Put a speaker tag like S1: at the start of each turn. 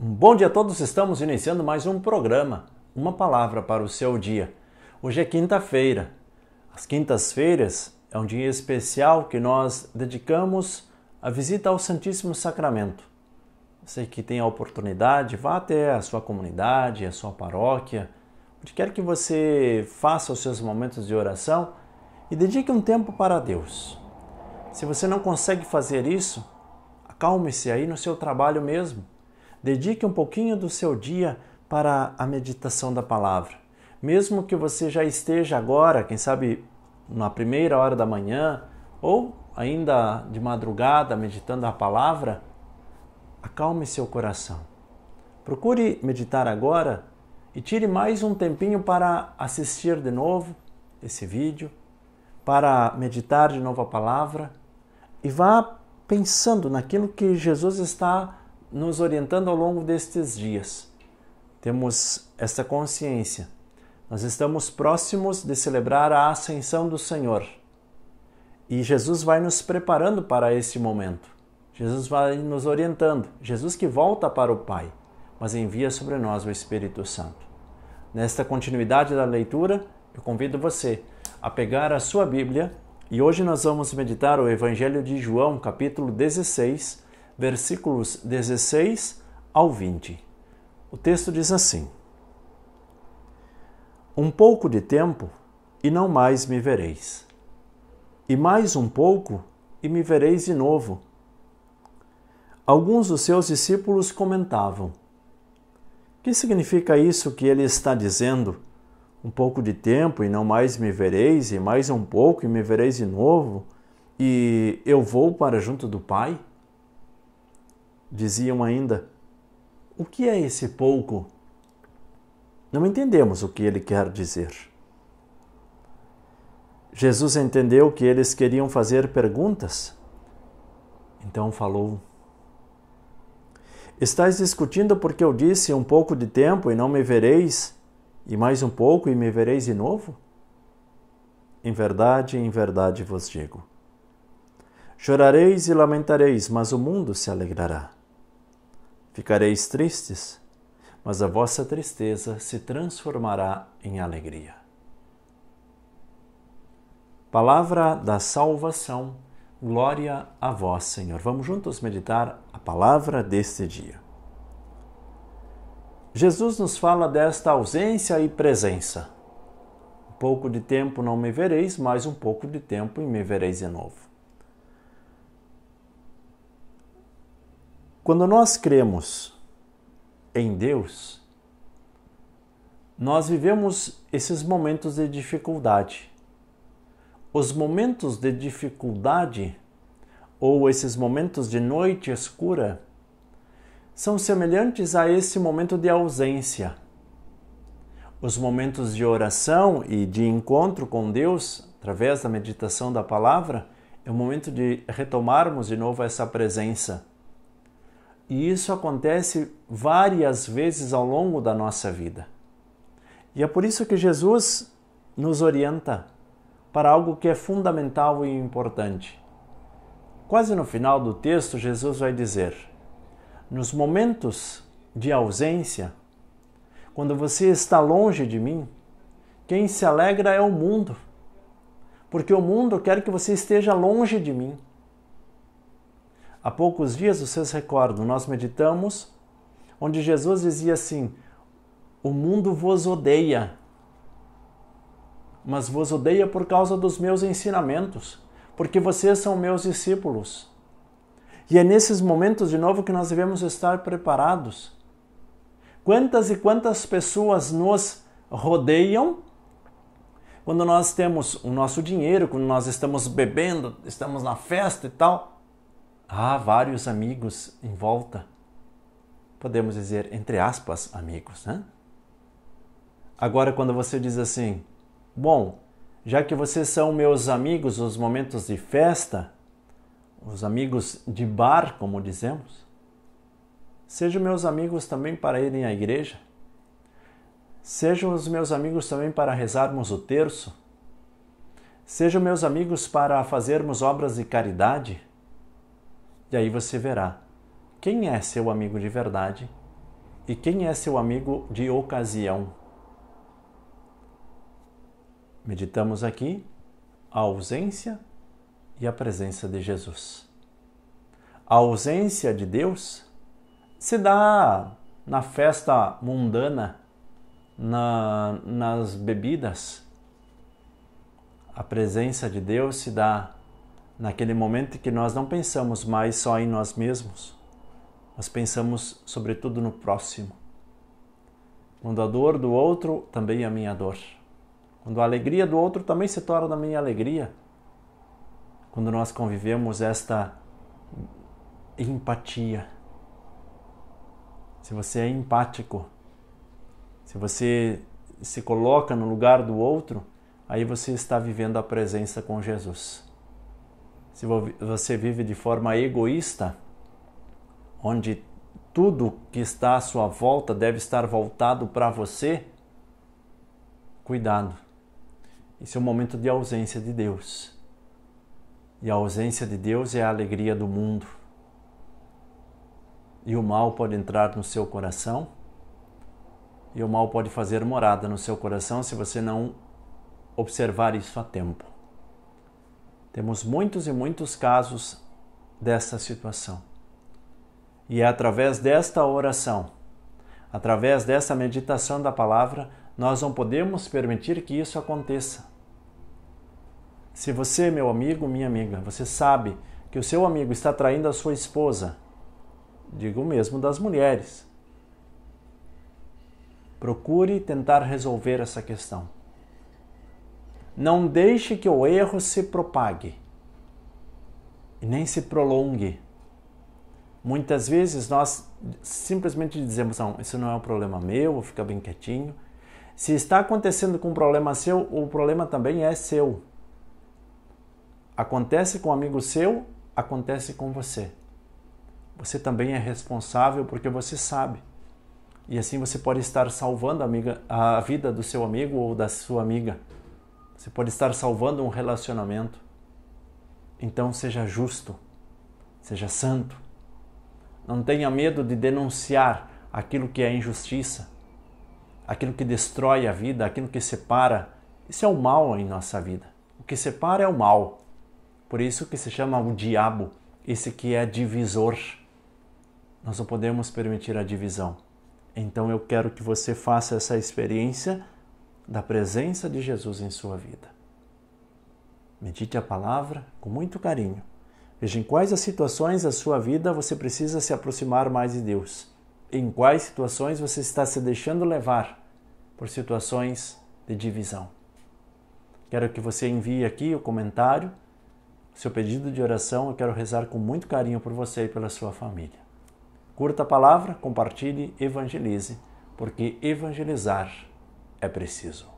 S1: Um bom dia a todos, estamos iniciando mais um programa, uma palavra para o seu dia. Hoje é quinta-feira. As quintas-feiras é um dia especial que nós dedicamos à visita ao Santíssimo Sacramento. Você que tem a oportunidade, vá até a sua comunidade, a sua paróquia, onde quer que você faça os seus momentos de oração e dedique um tempo para Deus. Se você não consegue fazer isso, acalme-se aí no seu trabalho mesmo Dedique um pouquinho do seu dia para a meditação da palavra. Mesmo que você já esteja agora, quem sabe na primeira hora da manhã ou ainda de madrugada meditando a palavra, acalme seu coração. Procure meditar agora e tire mais um tempinho para assistir de novo esse vídeo, para meditar de novo a palavra e vá pensando naquilo que Jesus está nos orientando ao longo destes dias. Temos esta consciência. Nós estamos próximos de celebrar a ascensão do Senhor. E Jesus vai nos preparando para esse momento. Jesus vai nos orientando. Jesus que volta para o Pai, mas envia sobre nós o Espírito Santo. Nesta continuidade da leitura, eu convido você a pegar a sua Bíblia e hoje nós vamos meditar o Evangelho de João, capítulo 16, versículos 16 ao 20. O texto diz assim: Um pouco de tempo e não mais me vereis, e mais um pouco e me vereis de novo. Alguns dos seus discípulos comentavam: Que significa isso que ele está dizendo? Um pouco de tempo e não mais me vereis, e mais um pouco e me vereis de novo, e eu vou para junto do Pai? Diziam ainda: O que é esse pouco? Não entendemos o que ele quer dizer. Jesus entendeu que eles queriam fazer perguntas. Então falou: Estais discutindo porque eu disse um pouco de tempo e não me vereis, e mais um pouco e me vereis de novo? Em verdade, em verdade vos digo. Chorareis e lamentareis, mas o mundo se alegrará. Ficareis tristes, mas a vossa tristeza se transformará em alegria. Palavra da salvação, glória a vós, Senhor. Vamos juntos meditar a palavra deste dia. Jesus nos fala desta ausência e presença. Um pouco de tempo não me vereis, mas um pouco de tempo e me vereis de novo. Quando nós cremos em Deus, nós vivemos esses momentos de dificuldade. Os momentos de dificuldade ou esses momentos de noite escura são semelhantes a esse momento de ausência. Os momentos de oração e de encontro com Deus, através da meditação da palavra, é o momento de retomarmos de novo essa presença e isso acontece várias vezes ao longo da nossa vida. E é por isso que Jesus nos orienta para algo que é fundamental e importante. Quase no final do texto, Jesus vai dizer: Nos momentos de ausência, quando você está longe de mim, quem se alegra é o mundo, porque o mundo quer que você esteja longe de mim. Há poucos dias, vocês recordam, nós meditamos onde Jesus dizia assim: O mundo vos odeia, mas vos odeia por causa dos meus ensinamentos, porque vocês são meus discípulos. E é nesses momentos de novo que nós devemos estar preparados. Quantas e quantas pessoas nos rodeiam quando nós temos o nosso dinheiro, quando nós estamos bebendo, estamos na festa e tal, há vários amigos em volta. Podemos dizer, entre aspas, amigos, né? Agora, quando você diz assim, bom, já que vocês são meus amigos nos momentos de festa, os amigos de bar, como dizemos, sejam meus amigos também para irem à igreja, sejam os meus amigos também para rezarmos o terço, sejam meus amigos para fazermos obras de caridade e aí você verá quem é seu amigo de verdade e quem é seu amigo de ocasião. Meditamos aqui a ausência e a presença de Jesus. A ausência de Deus se dá na festa mundana, na, nas bebidas. A presença de Deus se dá naquele momento em que nós não pensamos mais só em nós mesmos, mas pensamos sobretudo no próximo. Quando a dor do outro também é a minha dor. Quando a alegria do outro também se torna a minha alegria. Quando nós convivemos esta empatia. Se você é empático, se você se coloca no lugar do outro, aí você está vivendo a presença com Jesus se você vive de forma egoísta, onde tudo que está à sua volta deve estar voltado para você, cuidado. Esse é o um momento de ausência de Deus. E a ausência de Deus é a alegria do mundo. E o mal pode entrar no seu coração, e o mal pode fazer morada no seu coração se você não observar isso a tempo. Temos muitos e muitos casos dessa situação. E é através desta oração, através dessa meditação da palavra, nós não podemos permitir que isso aconteça. Se você, meu amigo, minha amiga, você sabe que o seu amigo está traindo a sua esposa, digo mesmo das mulheres. Procure tentar resolver essa questão. Não deixe que o erro se propague e nem se prolongue. Muitas vezes nós simplesmente dizemos: não, isso não é um problema meu, vou ficar bem quietinho. Se está acontecendo com um problema seu, o problema também é seu. Acontece com um amigo seu, acontece com você. Você também é responsável porque você sabe. E assim você pode estar salvando a, amiga, a vida do seu amigo ou da sua amiga. Você pode estar salvando um relacionamento. Então seja justo, seja santo. Não tenha medo de denunciar aquilo que é injustiça, aquilo que destrói a vida, aquilo que separa. Isso é o mal em nossa vida. O que separa é o mal. Por isso que se chama o diabo, esse que é divisor. Nós não podemos permitir a divisão. Então eu quero que você faça essa experiência da presença de Jesus em sua vida. Medite a palavra com muito carinho. Veja em quais as situações da sua vida você precisa se aproximar mais de Deus. Em quais situações você está se deixando levar por situações de divisão. Quero que você envie aqui o comentário, o seu pedido de oração. Eu quero rezar com muito carinho por você e pela sua família. Curta a palavra, compartilhe, evangelize, porque evangelizar é preciso.